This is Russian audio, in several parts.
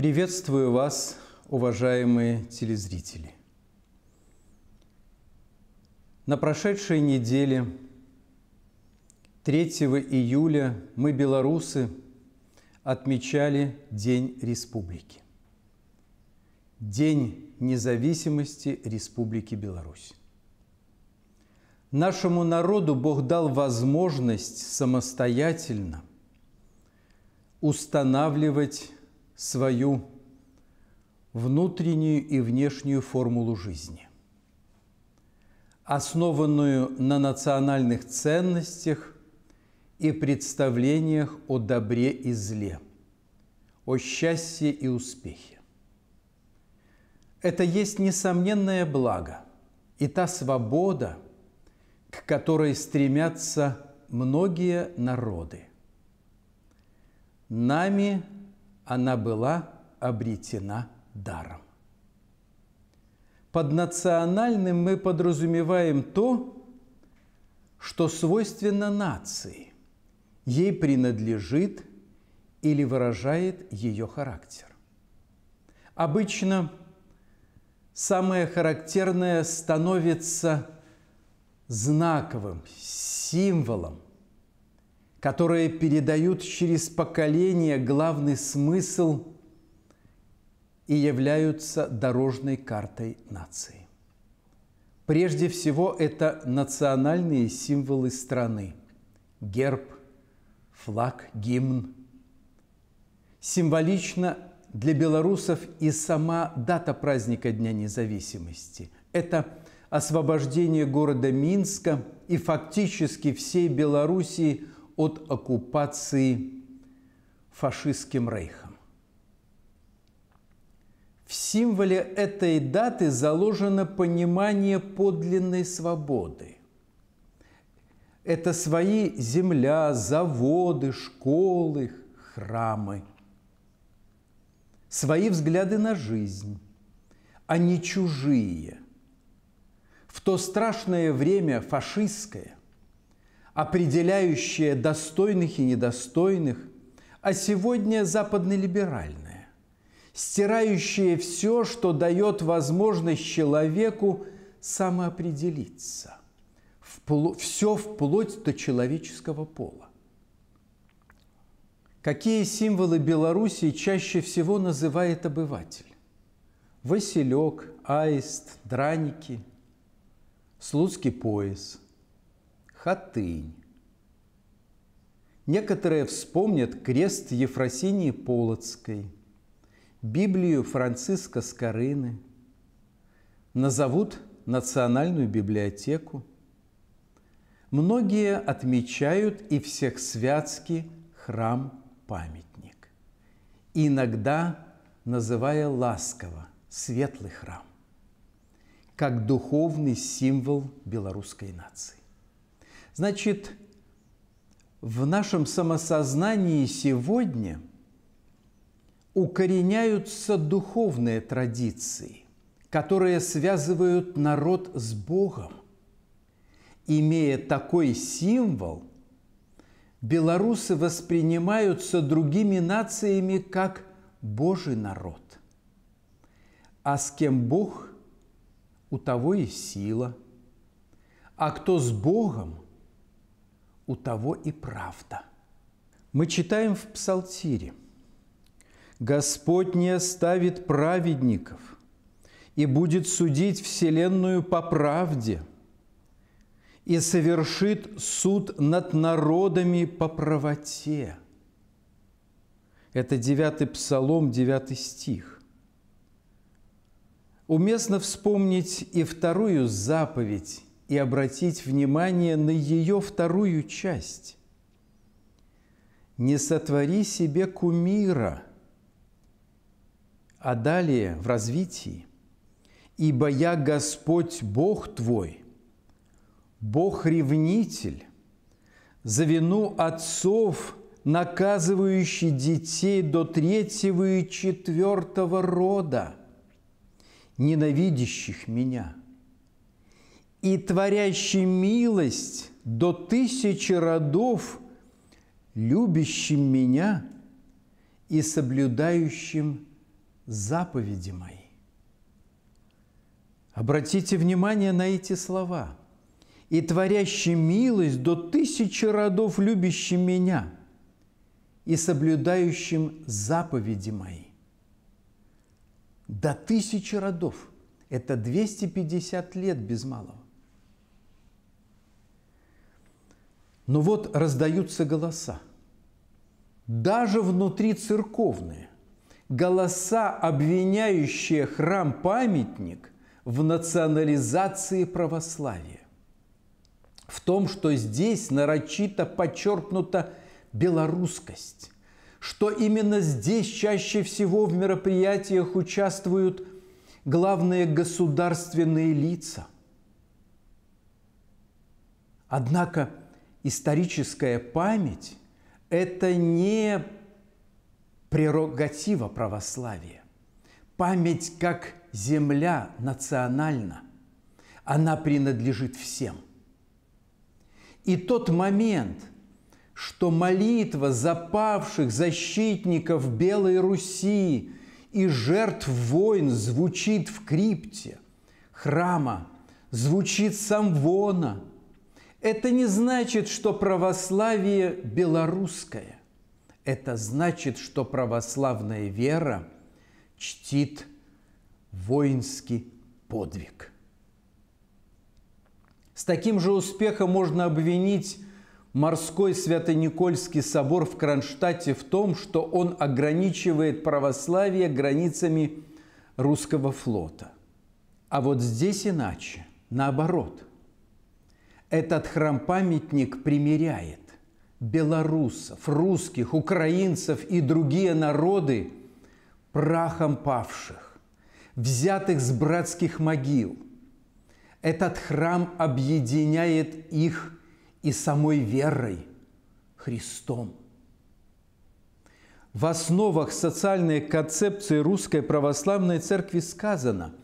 Приветствую вас, уважаемые телезрители. На прошедшей неделе 3 июля мы, белорусы, отмечали День Республики. День независимости Республики Беларусь. Нашему народу Бог дал возможность самостоятельно устанавливать свою внутреннюю и внешнюю формулу жизни, основанную на национальных ценностях и представлениях о добре и зле, о счастье и успехе. Это есть несомненное благо и та свобода, к которой стремятся многие народы. Нами – она была обретена даром. Под национальным мы подразумеваем то, что свойственно нации, ей принадлежит или выражает ее характер. Обычно самое характерное становится знаковым, символом – которые передают через поколение главный смысл и являются дорожной картой нации. Прежде всего, это национальные символы страны – герб, флаг, гимн. Символично для белорусов и сама дата праздника Дня независимости. Это освобождение города Минска и фактически всей Белоруссии – от оккупации фашистским рейхом. В символе этой даты заложено понимание подлинной свободы. Это свои земля, заводы, школы, храмы, свои взгляды на жизнь, а не чужие. В то страшное время фашистское определяющее достойных и недостойных, а сегодня западнолиберальное, стирающее все, что дает возможность человеку самоопределиться, все вплоть до человеческого пола. Какие символы Белоруссии чаще всего называет обыватель? Василек, аист, драники, слуцкий пояс – Хатынь. Некоторые вспомнят крест Ефросинии Полоцкой, Библию Франциска Скорыны, назовут Национальную библиотеку. Многие отмечают и всех святский храм-памятник, иногда называя ласково светлый храм, как духовный символ белорусской нации. Значит, в нашем самосознании сегодня укореняются духовные традиции, которые связывают народ с Богом. Имея такой символ, белорусы воспринимаются другими нациями как Божий народ. А с кем Бог, у того и сила. А кто с Богом – у того и правда. Мы читаем в Псалтире. «Господь не оставит праведников и будет судить вселенную по правде и совершит суд над народами по правоте». Это 9 Псалом, 9 стих. Уместно вспомнить и вторую заповедь и обратить внимание на ее вторую часть. «Не сотвори себе кумира», а далее в развитии. «Ибо я Господь Бог твой, Бог-ревнитель, за вину отцов, наказывающий детей до третьего и четвертого рода, ненавидящих меня» и творящий милость до тысячи родов, любящим меня и соблюдающим заповеди мои. Обратите внимание на эти слова. «И творящий милость до тысячи родов, любящим меня и соблюдающим заповеди мои». До тысячи родов – это 250 лет без малого. Но вот раздаются голоса, даже внутри церковные, голоса, обвиняющие храм-памятник в национализации православия, в том, что здесь нарочито подчеркнута белорусскость, что именно здесь чаще всего в мероприятиях участвуют главные государственные лица. Однако – историческая память – это не прерогатива православия. Память как земля национальна, она принадлежит всем. И тот момент, что молитва запавших защитников Белой Руси и жертв войн звучит в крипте храма, звучит самвона – это не значит, что православие белорусское. Это значит, что православная вера чтит воинский подвиг. С таким же успехом можно обвинить морской Свято-Никольский собор в Кронштадте в том, что он ограничивает православие границами русского флота. А вот здесь иначе, наоборот – этот храм-памятник примиряет белорусов, русских, украинцев и другие народы прахом павших, взятых с братских могил. Этот храм объединяет их и самой верой, Христом. В основах социальной концепции Русской Православной Церкви сказано –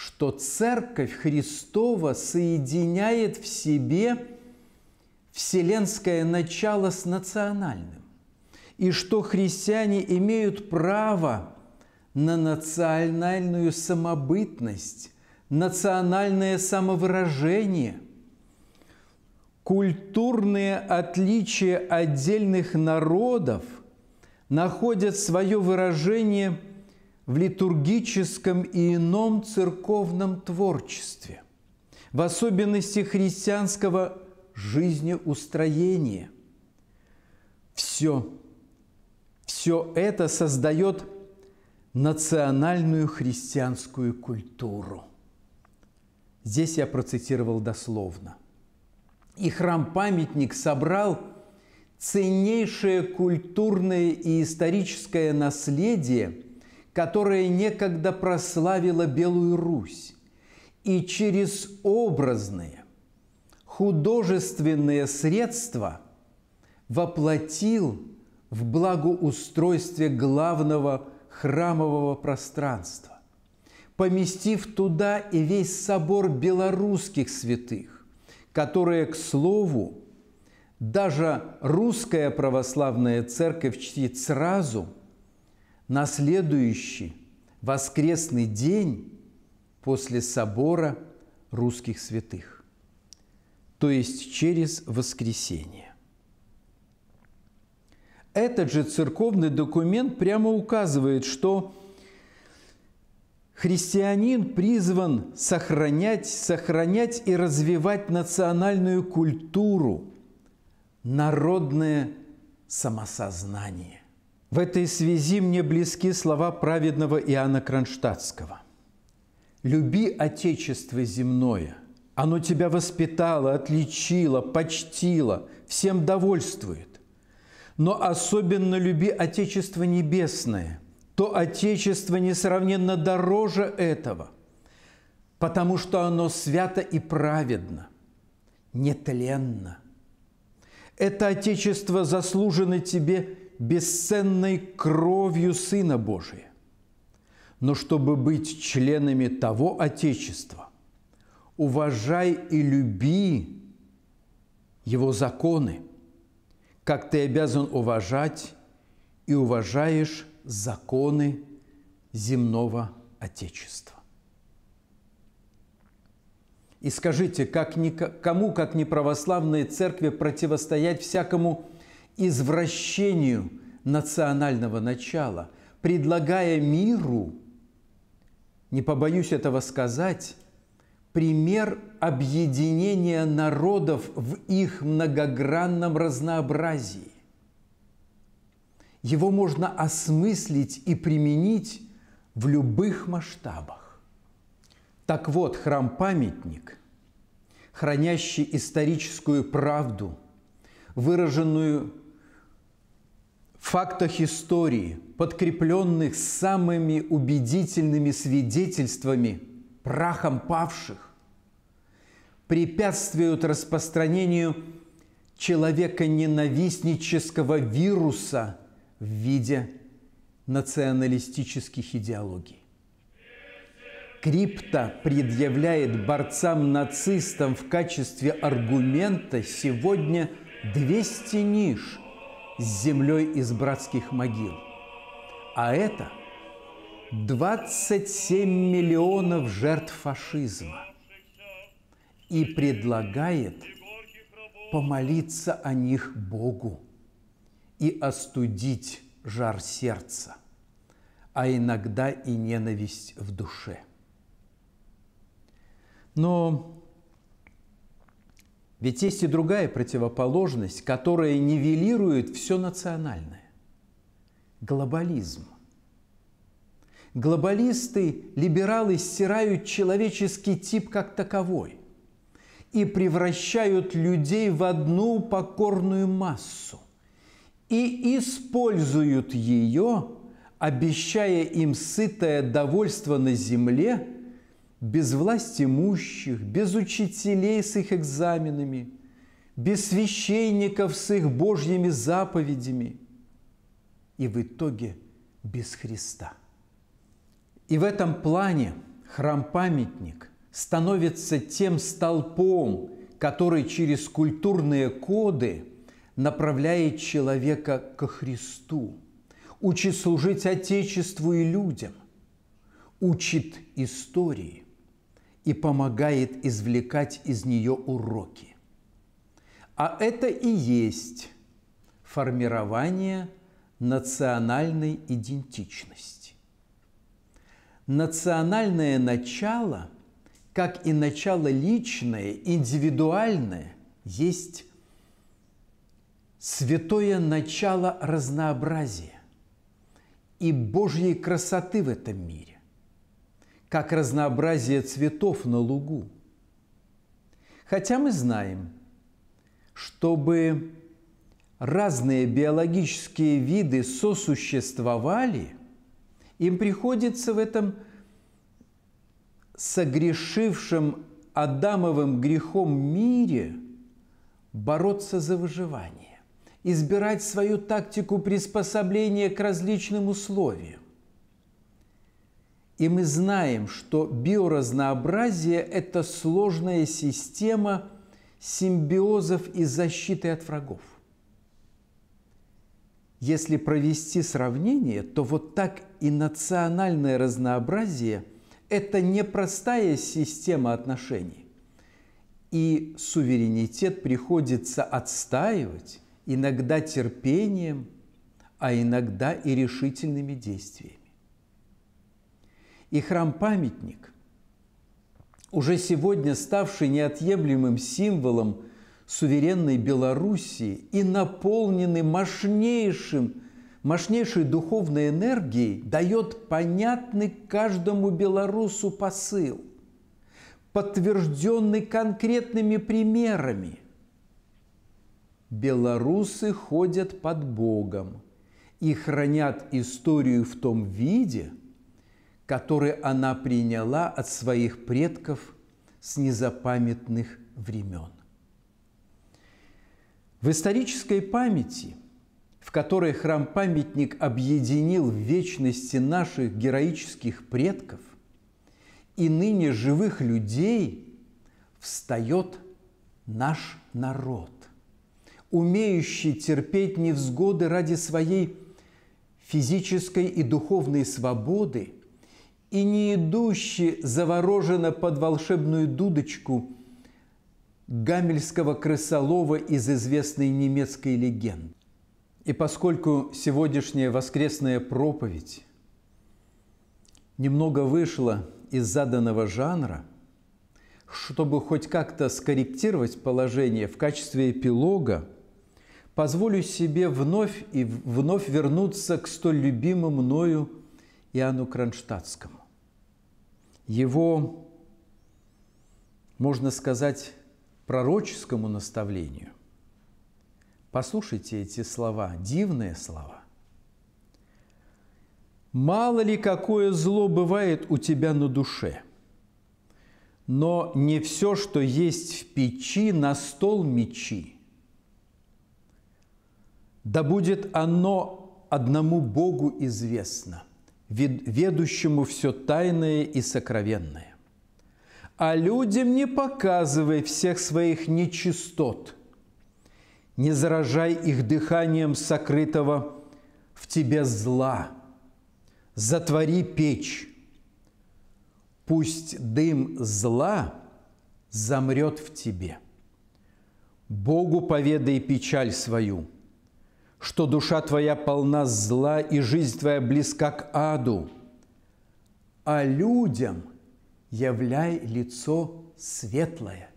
что Церковь Христова соединяет в себе вселенское начало с национальным, и что христиане имеют право на национальную самобытность, национальное самовыражение. Культурные отличия отдельных народов находят свое выражение – в литургическом и ином церковном творчестве, в особенности христианского жизнеустроения. Все, все это создает национальную христианскую культуру. Здесь я процитировал дословно. И храм-памятник собрал ценнейшее культурное и историческое наследие – которое некогда прославило Белую Русь, и через образные, художественные средства воплотил в благоустройстве главного храмового пространства, поместив туда и весь собор белорусских святых, которые, к слову, даже русская православная церковь чтит сразу – на следующий воскресный день после собора русских святых, то есть через воскресение. Этот же церковный документ прямо указывает, что христианин призван сохранять, сохранять и развивать национальную культуру, народное самосознание. В этой связи мне близки слова праведного Иоанна Кронштадтского. «Люби Отечество земное, оно тебя воспитало, отличило, почтило, всем довольствует. Но особенно люби Отечество небесное, то Отечество несравненно дороже этого, потому что оно свято и праведно, нетленно. Это Отечество заслужено тебе – бесценной кровью Сына Божия, но чтобы быть членами того Отечества, уважай и люби Его законы, как ты обязан уважать и уважаешь законы земного Отечества. И скажите, как ни, кому, как не православной церкви, противостоять всякому извращению национального начала, предлагая миру, не побоюсь этого сказать, пример объединения народов в их многогранном разнообразии. Его можно осмыслить и применить в любых масштабах. Так вот, храм-памятник, хранящий историческую правду, выраженную фактах истории, подкрепленных самыми убедительными свидетельствами прахом павших, препятствуют распространению человека-ненавистнического вируса в виде националистических идеологий. Крипта предъявляет борцам-нацистам в качестве аргумента сегодня 200 ниш – с землей из братских могил. А это 27 миллионов жертв фашизма и предлагает помолиться о них Богу и остудить жар сердца, а иногда и ненависть в душе. Но ведь есть и другая противоположность, которая нивелирует все национальное. Глобализм. Глобалисты, либералы стирают человеческий тип как таковой и превращают людей в одну покорную массу и используют ее, обещая им сытое довольство на земле – без власть имущих, без учителей с их экзаменами, без священников с их Божьими заповедями и в итоге без Христа. И в этом плане храм-памятник становится тем столпом, который через культурные коды направляет человека ко Христу, учит служить Отечеству и людям, учит истории, и помогает извлекать из нее уроки. А это и есть формирование национальной идентичности. Национальное начало, как и начало личное, индивидуальное, есть святое начало разнообразия и Божьей красоты в этом мире как разнообразие цветов на лугу. Хотя мы знаем, чтобы разные биологические виды сосуществовали, им приходится в этом согрешившем Адамовым грехом мире бороться за выживание, избирать свою тактику приспособления к различным условиям. И мы знаем, что биоразнообразие – это сложная система симбиозов и защиты от врагов. Если провести сравнение, то вот так и национальное разнообразие – это непростая система отношений. И суверенитет приходится отстаивать иногда терпением, а иногда и решительными действиями и храм-памятник, уже сегодня ставший неотъемлемым символом суверенной Белоруссии и наполненный мощнейшим, мощнейшей духовной энергией, дает понятный каждому белорусу посыл, подтвержденный конкретными примерами. Белорусы ходят под Богом и хранят историю в том виде – который она приняла от своих предков с незапамятных времен. В исторической памяти, в которой храм-памятник объединил в вечности наших героических предков и ныне живых людей, встает наш народ, умеющий терпеть невзгоды ради своей физической и духовной свободы – и не идущий завороженно под волшебную дудочку гамельского крысолова из известной немецкой легенды. И поскольку сегодняшняя воскресная проповедь немного вышла из заданного жанра, чтобы хоть как-то скорректировать положение в качестве эпилога, позволю себе вновь и вновь вернуться к столь любимому мною Иоанну Кронштадтскому его, можно сказать, пророческому наставлению. Послушайте эти слова, дивные слова. «Мало ли какое зло бывает у тебя на душе, но не все, что есть в печи, на стол мечи. Да будет оно одному Богу известно» ведущему все тайное и сокровенное. А людям не показывай всех своих нечистот, не заражай их дыханием сокрытого в тебе зла. Затвори печь, пусть дым зла замрет в тебе. Богу поведай печаль свою – что душа твоя полна зла и жизнь твоя близка к аду, а людям являй лицо светлое,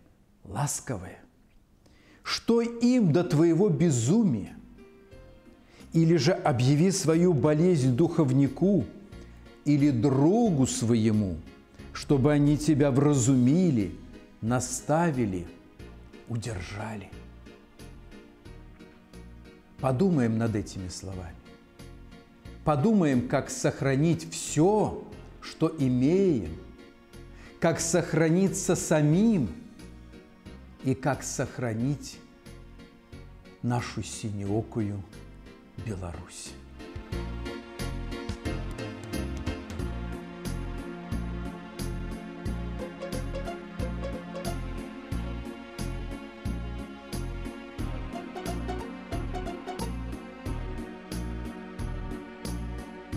ласковое. Что им до твоего безумия? Или же объяви свою болезнь духовнику или другу своему, чтобы они тебя вразумили, наставили, удержали – Подумаем над этими словами. Подумаем, как сохранить все, что имеем, как сохраниться самим и как сохранить нашу синеокую Беларусь.